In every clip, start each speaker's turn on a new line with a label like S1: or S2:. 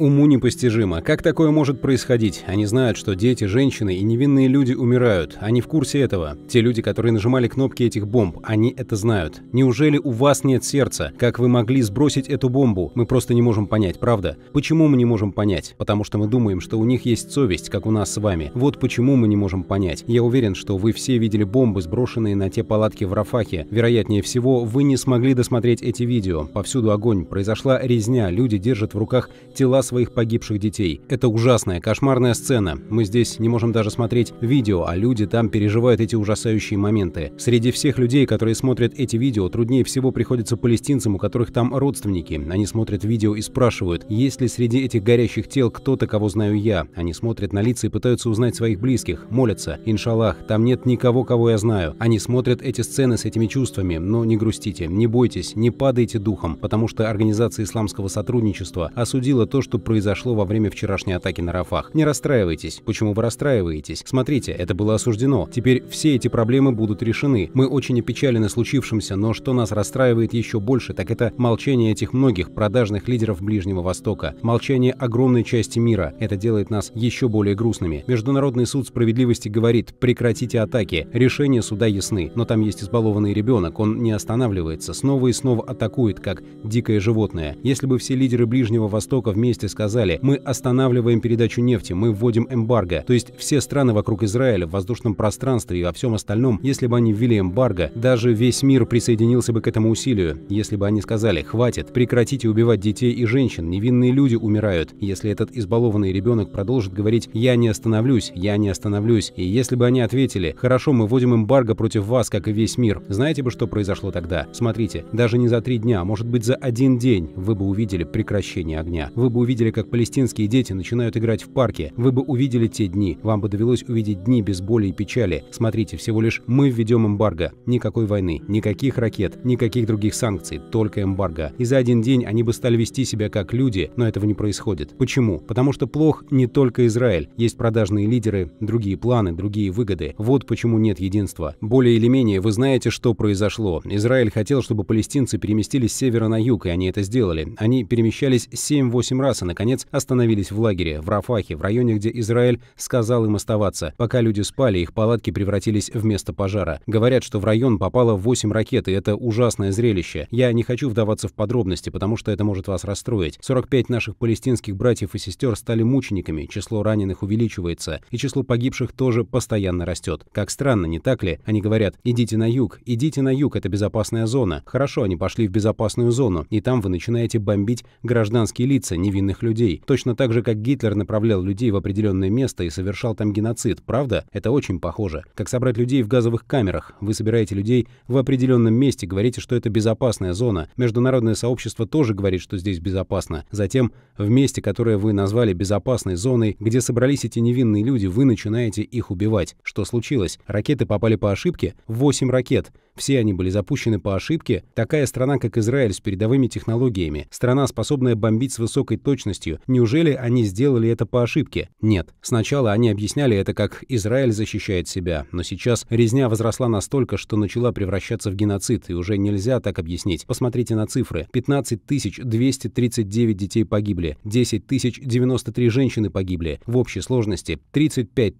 S1: Уму непостижимо. Как такое может происходить? Они знают, что дети, женщины и невинные люди умирают. Они в курсе этого. Те люди, которые нажимали кнопки этих бомб, они это знают. Неужели у вас нет сердца? Как вы могли сбросить эту бомбу? Мы просто не можем понять, правда? Почему мы не можем понять? Потому что мы думаем, что у них есть совесть, как у нас с вами. Вот почему мы не можем понять. Я уверен, что вы все видели бомбы, сброшенные на те палатки в Рафахе. Вероятнее всего, вы не смогли досмотреть эти видео. Повсюду огонь. Произошла резня. Люди держат в руках тела своих погибших детей. Это ужасная, кошмарная сцена. Мы здесь не можем даже смотреть видео, а люди там переживают эти ужасающие моменты. Среди всех людей, которые смотрят эти видео, труднее всего приходится палестинцам, у которых там родственники. Они смотрят видео и спрашивают, есть ли среди этих горящих тел кто-то, кого знаю я. Они смотрят на лица и пытаются узнать своих близких, молятся. Иншаллах, там нет никого, кого я знаю. Они смотрят эти сцены с этими чувствами, но не грустите, не бойтесь, не падайте духом, потому что Организация исламского сотрудничества осудила то, что что произошло во время вчерашней атаки на Рафах. Не расстраивайтесь. Почему вы расстраиваетесь? Смотрите, это было осуждено. Теперь все эти проблемы будут решены. Мы очень опечалены случившимся, но что нас расстраивает еще больше, так это молчание этих многих продажных лидеров Ближнего Востока. Молчание огромной части мира. Это делает нас еще более грустными. Международный суд справедливости говорит, прекратите атаки. Решения суда ясны. Но там есть избалованный ребенок, он не останавливается, снова и снова атакует, как дикое животное. Если бы все лидеры Ближнего Востока вместе Египте сказали, мы останавливаем передачу нефти, мы вводим эмбарго. То есть все страны вокруг Израиля в воздушном пространстве и во всем остальном, если бы они ввели эмбарго, даже весь мир присоединился бы к этому усилию. Если бы они сказали, хватит, прекратите убивать детей и женщин, невинные люди умирают. Если этот избалованный ребенок продолжит говорить «я не остановлюсь, я не остановлюсь», и если бы они ответили «хорошо, мы вводим эмбарго против вас, как и весь мир», знаете бы, что произошло тогда? Смотрите, даже не за три дня, а может быть за один день вы бы увидели прекращение огня. Вы бы увидели видели как палестинские дети начинают играть в парке. Вы бы увидели те дни. Вам бы довелось увидеть дни без боли и печали. Смотрите, всего лишь мы введем эмбарго. Никакой войны, никаких ракет, никаких других санкций, только эмбарго. И за один день они бы стали вести себя как люди, но этого не происходит. Почему? Потому что плох не только Израиль. Есть продажные лидеры, другие планы, другие выгоды. Вот почему нет единства. Более или менее вы знаете, что произошло. Израиль хотел, чтобы палестинцы переместились с севера на юг, и они это сделали. Они перемещались 7-8 раз, Немцы, наконец, остановились в лагере, в Рафахе, в районе, где Израиль сказал им оставаться. Пока люди спали, их палатки превратились в место пожара. Говорят, что в район попало 8 ракет, и это ужасное зрелище. Я не хочу вдаваться в подробности, потому что это может вас расстроить. 45 наших палестинских братьев и сестер стали мучениками, число раненых увеличивается, и число погибших тоже постоянно растет. Как странно, не так ли? Они говорят, идите на юг, идите на юг, это безопасная зона. Хорошо, они пошли в безопасную зону, и там вы начинаете бомбить гражданские лица, невинных отдельных людей, точно так же, как Гитлер направлял людей в определенное место и совершал там геноцид, правда? Это очень похоже. Как собрать людей в газовых камерах. Вы собираете людей в определенном месте, говорите, что это безопасная зона. Международное сообщество тоже говорит, что здесь безопасно. Затем в месте, которое вы назвали безопасной зоной, где собрались эти невинные люди, вы начинаете их убивать. Что случилось? Ракеты попали по ошибке? Восемь ракет. Все они были запущены по ошибке. Такая страна, как Израиль, с передовыми технологиями, страна, способная бомбить с высокой точностью, неужели они сделали это по ошибке? Нет. Сначала они объясняли это как «Израиль защищает себя», но сейчас резня возросла настолько, что начала превращаться в геноцид, и уже нельзя так объяснить. Посмотрите на цифры. 15 239 детей погибли, 10 093 женщины погибли. В общей сложности 35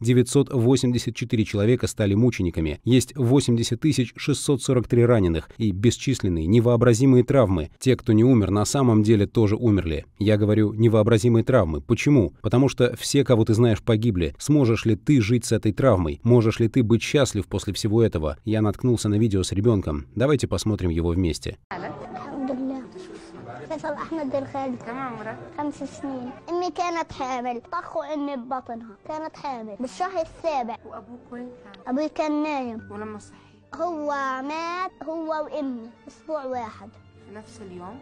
S1: 984 человека стали мучениками. Есть 80 тысяч 643 раненых и бесчисленные невообразимые травмы. Те, кто не умер, на самом деле тоже умерли. Я говорю «невообразимые травмы». Почему? Потому что все, кого ты знаешь, погибли. Сможешь ли ты жить с этой травмой? Можешь ли ты быть счастлив после всего этого? Я наткнулся на видео с ребенком. Давайте посмотрим его вместе. فيصل احمد الخالد ولما صحي هو مات هو وامي اسبوع واحد في نفس اليوم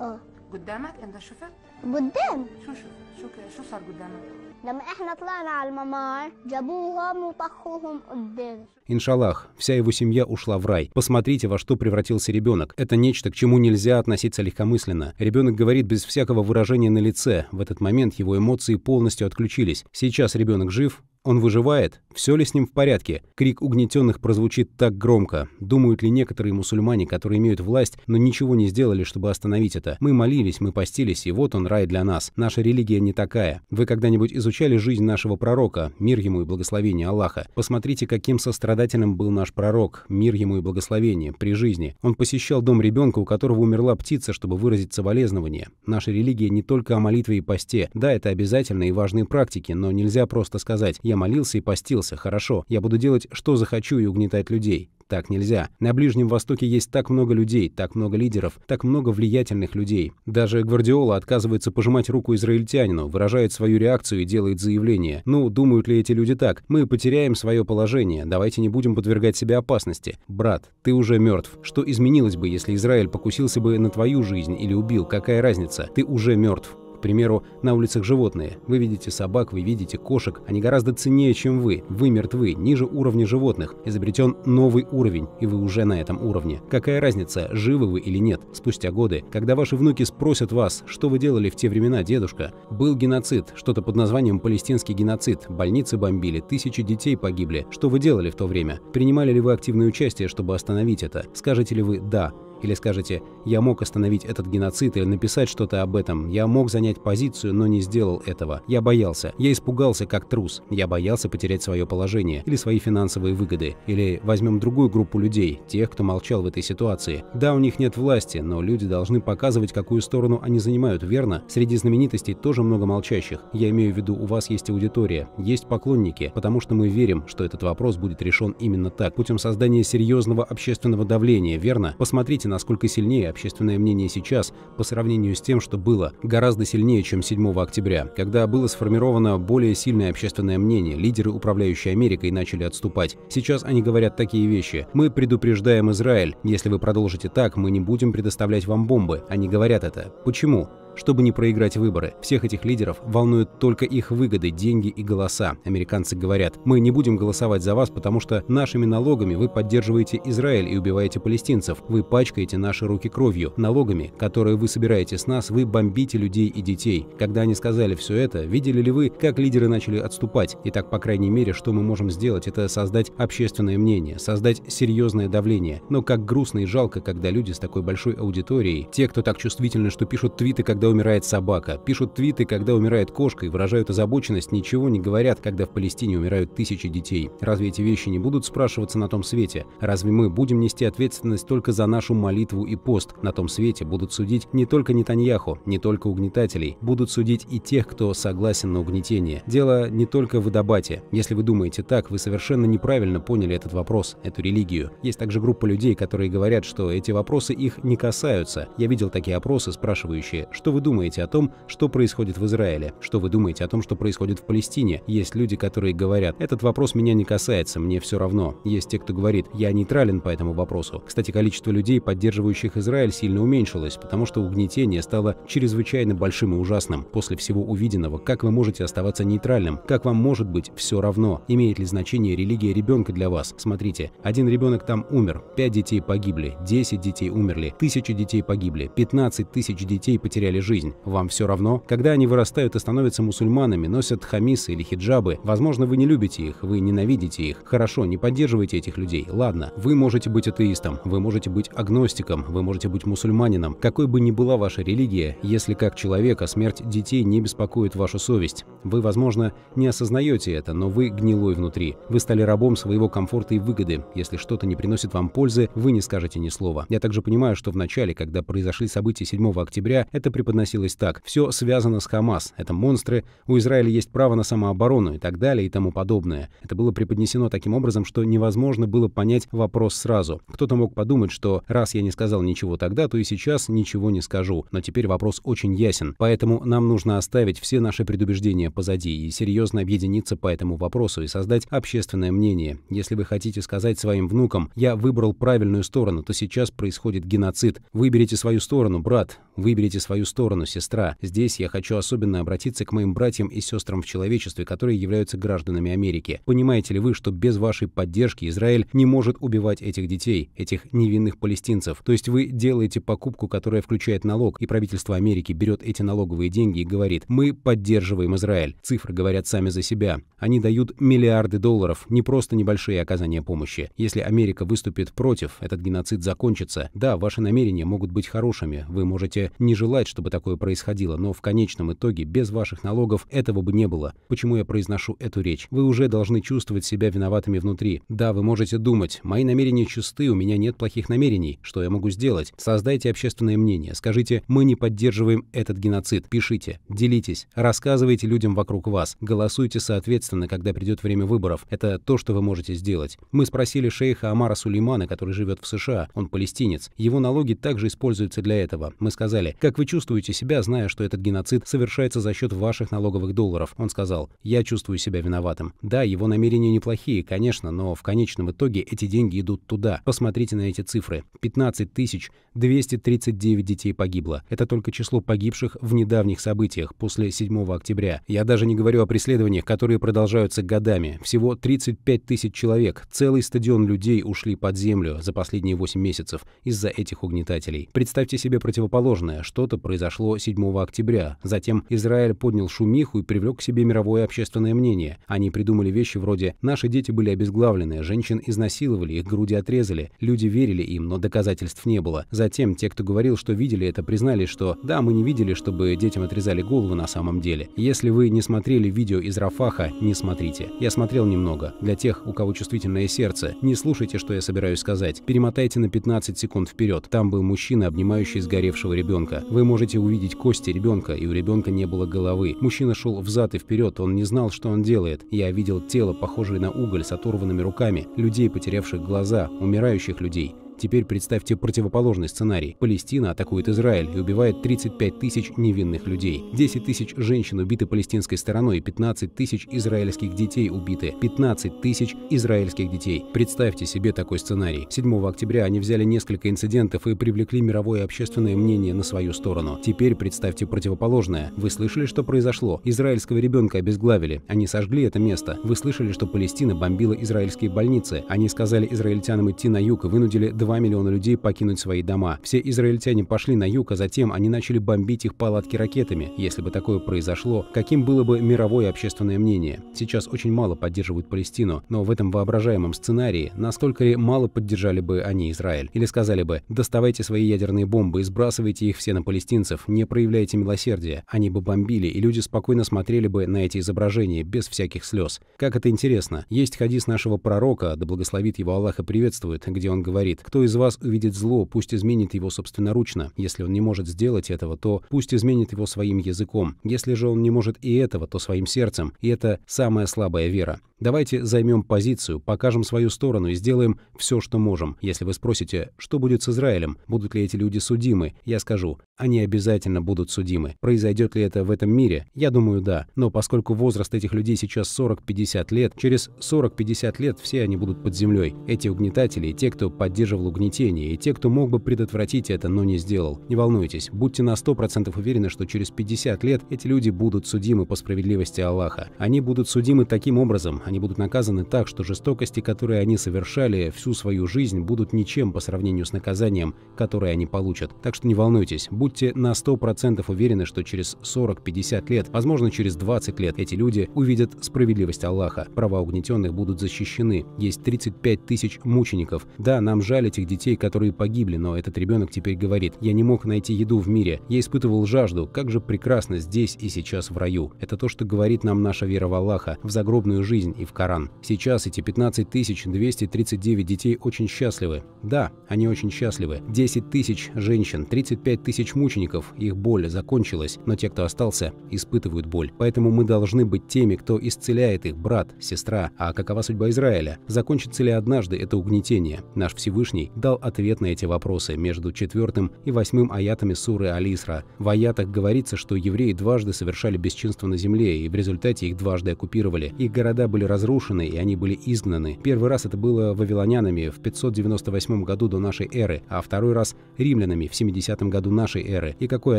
S1: اه قدامك انت شفت قدام شو شفت شو شو صار قدامك لما احنا طلعنا على الممار جابوهم وطخوهم قدام Иншаллах, вся его семья ушла в рай. Посмотрите, во что превратился ребенок. Это нечто, к чему нельзя относиться легкомысленно. Ребенок говорит без всякого выражения на лице. В этот момент его эмоции полностью отключились. Сейчас ребенок жив, он выживает? Все ли с ним в порядке? Крик угнетенных прозвучит так громко. Думают ли некоторые мусульмане, которые имеют власть, но ничего не сделали, чтобы остановить это? Мы молились, мы постились, и вот он, рай для нас. Наша религия не такая. Вы когда-нибудь изучали жизнь нашего пророка, мир ему и благословение Аллаха? Посмотрите, каким сострадательным был наш пророк, мир ему и благословение, при жизни. Он посещал дом ребенка, у которого умерла птица, чтобы выразить соболезнование. Наша религия не только о молитве и посте. Да, это обязательно и важные практики, но нельзя просто сказать «я молился и постился, хорошо. Я буду делать, что захочу и угнетать людей. Так нельзя. На Ближнем Востоке есть так много людей, так много лидеров, так много влиятельных людей. Даже Гвардиола отказывается пожимать руку израильтянину, выражает свою реакцию и делает заявление. Ну, думают ли эти люди так? Мы потеряем свое положение, давайте не будем подвергать себя опасности. Брат, ты уже мертв. Что изменилось бы, если Израиль покусился бы на твою жизнь или убил? Какая разница? Ты уже мертв. К примеру, на улицах животные. Вы видите собак, вы видите кошек. Они гораздо ценнее, чем вы. Вы мертвы, ниже уровня животных. Изобретен новый уровень, и вы уже на этом уровне. Какая разница, живы вы или нет, спустя годы, когда ваши внуки спросят вас, что вы делали в те времена, дедушка? Был геноцид, что-то под названием палестинский геноцид, больницы бомбили, тысячи детей погибли. Что вы делали в то время? Принимали ли вы активное участие, чтобы остановить это? Скажете ли вы «да»? Или скажете, я мог остановить этот геноцид или написать что-то об этом, я мог занять позицию, но не сделал этого, я боялся, я испугался как трус, я боялся потерять свое положение или свои финансовые выгоды, или возьмем другую группу людей, тех, кто молчал в этой ситуации. Да, у них нет власти, но люди должны показывать, какую сторону они занимают, верно? Среди знаменитостей тоже много молчащих. Я имею в виду, у вас есть аудитория, есть поклонники, потому что мы верим, что этот вопрос будет решен именно так, путем создания серьезного общественного давления, верно? Посмотрите Заметьте, насколько сильнее общественное мнение сейчас по сравнению с тем, что было, гораздо сильнее, чем 7 октября, когда было сформировано более сильное общественное мнение, лидеры, управляющие Америкой, начали отступать. Сейчас они говорят такие вещи. «Мы предупреждаем Израиль. Если вы продолжите так, мы не будем предоставлять вам бомбы». Они говорят это. Почему? Чтобы не проиграть выборы, всех этих лидеров волнуют только их выгоды, деньги и голоса. Американцы говорят, мы не будем голосовать за вас, потому что нашими налогами вы поддерживаете Израиль и убиваете палестинцев. Вы пачкаете наши руки кровью. Налогами, которые вы собираете с нас, вы бомбите людей и детей. Когда они сказали все это, видели ли вы, как лидеры начали отступать? Итак, по крайней мере, что мы можем сделать, это создать общественное мнение, создать серьезное давление. Но как грустно и жалко, когда люди с такой большой аудиторией, те, кто так чувствительны, что пишут твиты, когда когда умирает собака, пишут твиты, когда умирает кошка и выражают озабоченность, ничего не говорят, когда в Палестине умирают тысячи детей. Разве эти вещи не будут спрашиваться на том свете? Разве мы будем нести ответственность только за нашу молитву и пост? На том свете будут судить не только Нетаньяху, не только угнетателей, будут судить и тех, кто согласен на угнетение. Дело не только в Адабате. Если вы думаете так, вы совершенно неправильно поняли этот вопрос, эту религию. Есть также группа людей, которые говорят, что эти вопросы их не касаются. Я видел такие опросы, спрашивающие, что вы вы думаете о том, что происходит в Израиле? Что вы думаете о том, что происходит в Палестине? Есть люди, которые говорят, этот вопрос меня не касается, мне все равно. Есть те, кто говорит, я нейтрален по этому вопросу. Кстати, количество людей, поддерживающих Израиль, сильно уменьшилось, потому что угнетение стало чрезвычайно большим и ужасным. После всего увиденного, как вы можете оставаться нейтральным? Как вам может быть все равно? Имеет ли значение религия ребенка для вас? Смотрите, один ребенок там умер, пять детей погибли, десять детей умерли, тысячи детей погибли, пятнадцать тысяч детей потеряли жизнь жизнь. Вам все равно? Когда они вырастают и становятся мусульманами, носят хамисы или хиджабы, возможно, вы не любите их, вы ненавидите их. Хорошо, не поддерживайте этих людей. Ладно, вы можете быть атеистом, вы можете быть агностиком, вы можете быть мусульманином. Какой бы ни была ваша религия, если как человека смерть детей не беспокоит вашу совесть, вы, возможно, не осознаете это, но вы гнилой внутри. Вы стали рабом своего комфорта и выгоды. Если что-то не приносит вам пользы, вы не скажете ни слова. Я также понимаю, что в начале, когда произошли события 7 октября, это преподносилось так. Все связано с Хамас. Это монстры, у Израиля есть право на самооборону и так далее и тому подобное. Это было преподнесено таким образом, что невозможно было понять вопрос сразу. Кто-то мог подумать, что раз я не сказал ничего тогда, то и сейчас ничего не скажу. Но теперь вопрос очень ясен. Поэтому нам нужно оставить все наши предубеждения позади, и серьезно объединиться по этому вопросу и создать общественное мнение. Если вы хотите сказать своим внукам «я выбрал правильную сторону», то сейчас происходит геноцид. Выберите свою сторону, брат. Выберите свою сторону, сестра. Здесь я хочу особенно обратиться к моим братьям и сестрам в человечестве, которые являются гражданами Америки. Понимаете ли вы, что без вашей поддержки Израиль не может убивать этих детей, этих невинных палестинцев? То есть вы делаете покупку, которая включает налог, и правительство Америки берет эти налоговые деньги и говорит «мы поддерживаем Израиль». Израиль. Цифры говорят сами за себя. Они дают миллиарды долларов, не просто небольшие оказания помощи. Если Америка выступит против, этот геноцид закончится. Да, ваши намерения могут быть хорошими, вы можете не желать, чтобы такое происходило, но в конечном итоге без ваших налогов этого бы не было. Почему я произношу эту речь? Вы уже должны чувствовать себя виноватыми внутри. Да, вы можете думать, мои намерения чисты, у меня нет плохих намерений. Что я могу сделать? Создайте общественное мнение. Скажите, мы не поддерживаем этот геноцид. Пишите, делитесь, рассказывайте людям людям вокруг вас. Голосуйте соответственно, когда придет время выборов. Это то, что вы можете сделать. Мы спросили шейха Амара Сулеймана, который живет в США. Он палестинец. Его налоги также используются для этого. Мы сказали, как вы чувствуете себя, зная, что этот геноцид совершается за счет ваших налоговых долларов? Он сказал, я чувствую себя виноватым. Да, его намерения неплохие, конечно, но в конечном итоге эти деньги идут туда. Посмотрите на эти цифры. 15 тысяч 239 детей погибло. Это только число погибших в недавних событиях после 7 октября. Я я даже не говорю о преследованиях, которые продолжаются годами. Всего 35 тысяч человек, целый стадион людей ушли под землю за последние 8 месяцев из-за этих угнетателей. Представьте себе противоположное. Что-то произошло 7 октября. Затем Израиль поднял шумиху и привлек к себе мировое общественное мнение. Они придумали вещи вроде «наши дети были обезглавлены, женщин изнасиловали, их груди отрезали». Люди верили им, но доказательств не было. Затем те, кто говорил, что видели это, признали, что «да, мы не видели, чтобы детям отрезали головы на самом деле». Если вы не смотрели видео из Рафаха, не смотрите. Я смотрел немного. Для тех, у кого чувствительное сердце, не слушайте, что я собираюсь сказать. Перемотайте на 15 секунд вперед. Там был мужчина, обнимающий сгоревшего ребенка. Вы можете увидеть кости ребенка, и у ребенка не было головы. Мужчина шел взад и вперед, он не знал, что он делает. Я видел тело, похожее на уголь, с оторванными руками, людей, потерявших глаза, умирающих людей. Теперь представьте противоположный сценарий. Палестина атакует Израиль и убивает 35 тысяч невинных людей. 10 тысяч женщин убиты палестинской стороной, 15 тысяч израильских детей убиты, 15 тысяч израильских детей. Представьте себе такой сценарий. 7 октября они взяли несколько инцидентов и привлекли мировое общественное мнение на свою сторону. Теперь представьте противоположное. Вы слышали, что произошло? Израильского ребенка обезглавили. Они сожгли это место. Вы слышали, что Палестина бомбила израильские больницы. Они сказали израильтянам идти на юг и вынудили 2 миллиона людей покинуть свои дома. Все израильтяне пошли на юг, а затем они начали бомбить их палатки ракетами. Если бы такое произошло, каким было бы мировое общественное мнение? Сейчас очень мало поддерживают Палестину, но в этом воображаемом сценарии настолько ли мало поддержали бы они Израиль? Или сказали бы, доставайте свои ядерные бомбы и сбрасывайте их все на палестинцев, не проявляйте милосердия. Они бы бомбили, и люди спокойно смотрели бы на эти изображения без всяких слез. Как это интересно. Есть хадис нашего пророка, да благословит его Аллах и приветствует, где он говорит, кто кто из вас увидит зло, пусть изменит его собственноручно. Если он не может сделать этого, то пусть изменит его своим языком. Если же он не может и этого, то своим сердцем. И это самая слабая вера. Давайте займем позицию, покажем свою сторону и сделаем все, что можем. Если вы спросите, что будет с Израилем, будут ли эти люди судимы, я скажу, они обязательно будут судимы. Произойдет ли это в этом мире? Я думаю, да. Но поскольку возраст этих людей сейчас 40-50 лет, через 40-50 лет все они будут под землей. Эти угнетатели те, кто поддерживал способствовал угнетению, и те, кто мог бы предотвратить это, но не сделал. Не волнуйтесь, будьте на 100% уверены, что через 50 лет эти люди будут судимы по справедливости Аллаха. Они будут судимы таким образом, они будут наказаны так, что жестокости, которые они совершали всю свою жизнь, будут ничем по сравнению с наказанием, которое они получат. Так что не волнуйтесь, будьте на 100% уверены, что через 40-50 лет, возможно через 20 лет, эти люди увидят справедливость Аллаха, права угнетенных будут защищены. Есть 35 тысяч мучеников. Да, нам жаль этих детей, которые погибли, но этот ребенок теперь говорит, я не мог найти еду в мире, я испытывал жажду, как же прекрасно здесь и сейчас в раю. Это то, что говорит нам наша вера в Аллаха, в загробную жизнь и в Коран. Сейчас эти 15 239 детей очень счастливы. Да, они очень счастливы. 10 тысяч женщин, 35 тысяч мучеников, их боль закончилась, но те, кто остался, испытывают боль. Поэтому мы должны быть теми, кто исцеляет их брат, сестра. А какова судьба Израиля? Закончится ли однажды это угнетение? Наш Всевышний дал ответ на эти вопросы между четвертым и восьмым аятами суры Алисра. В аятах говорится, что евреи дважды совершали бесчинство на земле, и в результате их дважды оккупировали. Их города были разрушены, и они были изгнаны. Первый раз это было вавилонянами в 598 году до нашей эры, а второй раз – римлянами в 70 году нашей эры. И какое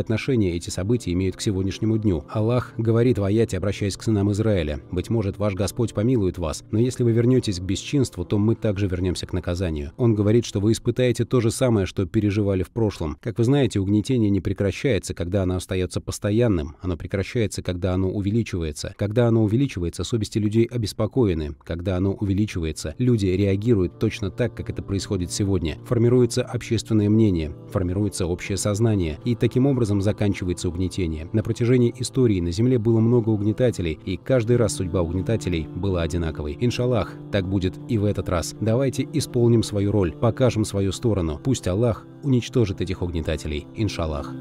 S1: отношение эти события имеют к сегодняшнему дню? Аллах говорит в аяте, обращаясь к сынам Израиля, «Быть может, ваш Господь помилует вас, но если вы вернетесь к бесчинству, то мы также вернемся к наказанию». Он говорит, что что вы испытаете то же самое, что переживали в прошлом. Как вы знаете, угнетение не прекращается, когда оно остается постоянным. Оно прекращается, когда оно увеличивается. Когда оно увеличивается, совести людей обеспокоены. Когда оно увеличивается, люди реагируют точно так, как это происходит сегодня. Формируется общественное мнение, формируется общее сознание, и таким образом заканчивается угнетение. На протяжении истории на Земле было много угнетателей, и каждый раз судьба угнетателей была одинаковой. Иншаллах, так будет и в этот раз. Давайте исполним свою роль. Пока покажем свою сторону. Пусть Аллах уничтожит этих угнетателей. Иншаллах.